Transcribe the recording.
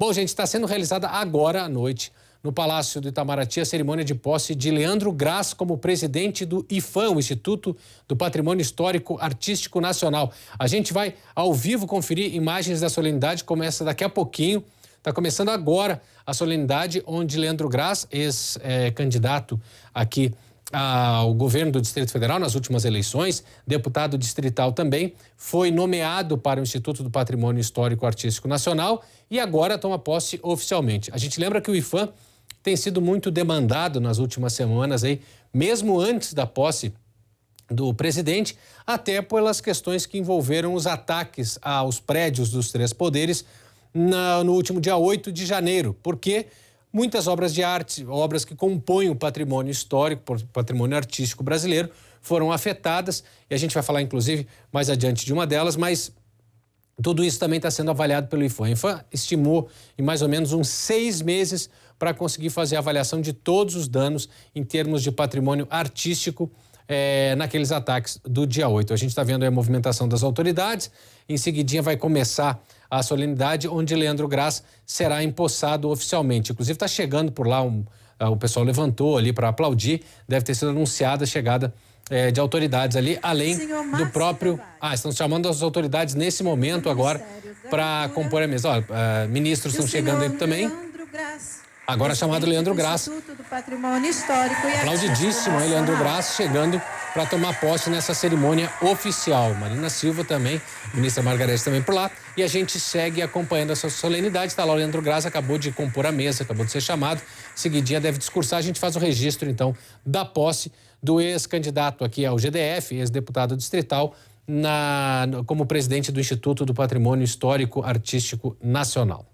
Bom, gente, está sendo realizada agora à noite no Palácio do Itamaraty a cerimônia de posse de Leandro Graça como presidente do IFAM, Instituto do Patrimônio Histórico Artístico Nacional. A gente vai ao vivo conferir imagens da solenidade, começa daqui a pouquinho. Está começando agora a solenidade onde Leandro Graça, ex-candidato eh, aqui ao ah, governo do Distrito Federal nas últimas eleições, deputado distrital também, foi nomeado para o Instituto do Patrimônio Histórico Artístico Nacional e agora toma posse oficialmente. A gente lembra que o IFAM tem sido muito demandado nas últimas semanas aí, mesmo antes da posse do presidente, até pelas questões que envolveram os ataques aos prédios dos três poderes no último dia 8 de janeiro, porque muitas obras de arte, obras que compõem o patrimônio histórico, o patrimônio artístico brasileiro, foram afetadas, e a gente vai falar, inclusive, mais adiante de uma delas, mas tudo isso também está sendo avaliado pelo IFAM. O IFAM estimou em mais ou menos uns seis meses para conseguir fazer a avaliação de todos os danos em termos de patrimônio artístico é, naqueles ataques do dia 8. A gente está vendo a movimentação das autoridades. Em seguidinha vai começar a solenidade, onde Leandro Graz será empossado oficialmente. Inclusive está chegando por lá, um, é, o pessoal levantou ali para aplaudir. Deve ter sido anunciada a chegada é, de autoridades ali, além do próprio. Ah, estão chamando as autoridades nesse momento agora para compor a mesa. Olha, é, ministros estão chegando aí também. Agora chamado Leandro Graça. Instituto do Patrimônio Histórico e Aplaudidíssimo, Leandro Graça, chegando para tomar posse nessa cerimônia oficial. Marina Silva também, ministra Margareth também por lá. E a gente segue acompanhando essa solenidade. Está lá o Leandro Graça, acabou de compor a mesa, acabou de ser chamado. Seguidinha deve discursar. A gente faz o registro, então, da posse do ex-candidato aqui ao GDF, ex-deputado distrital, na, como presidente do Instituto do Patrimônio Histórico Artístico Nacional.